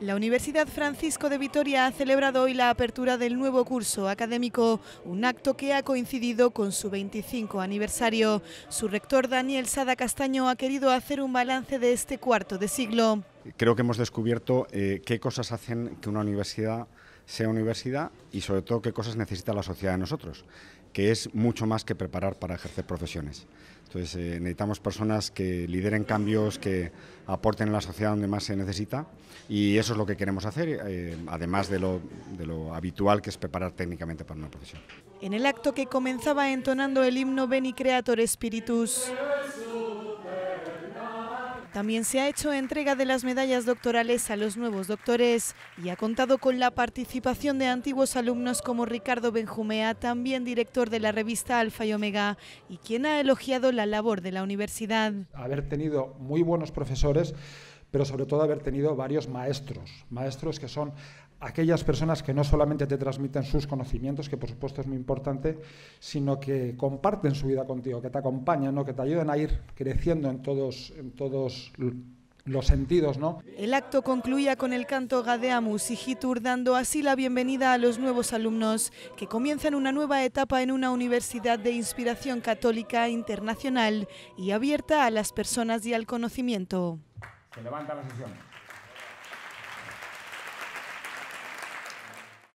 La Universidad Francisco de Vitoria ha celebrado hoy la apertura del nuevo curso académico, un acto que ha coincidido con su 25 aniversario. Su rector Daniel Sada Castaño ha querido hacer un balance de este cuarto de siglo. Creo que hemos descubierto eh, qué cosas hacen que una universidad sea universidad y sobre todo qué cosas necesita la sociedad de nosotros, que es mucho más que preparar para ejercer profesiones. Entonces eh, necesitamos personas que lideren cambios, que aporten a la sociedad donde más se necesita y eso es lo que queremos hacer, eh, además de lo, habitual que es preparar técnicamente para una profesión. En el acto que comenzaba entonando el himno Veni Creator Spiritus. También se ha hecho entrega de las medallas doctorales a los nuevos doctores y ha contado con la participación de antiguos alumnos como Ricardo Benjumea, también director de la revista Alfa y Omega, y quien ha elogiado la labor de la universidad. Haber tenido muy buenos profesores, pero sobre todo haber tenido varios maestros, maestros que son aquellas personas que no solamente te transmiten sus conocimientos, que por supuesto es muy importante, sino que comparten su vida contigo, que te acompañan, que te ayuden a ir creciendo en todos, en todos los sentidos, ¿no? El acto concluía con el canto Gadeamus y Hitur, dando así la bienvenida a los nuevos alumnos que comienzan una nueva etapa en una universidad de inspiración católica internacional y abierta a las personas y al conocimiento. Se levanta la sesión.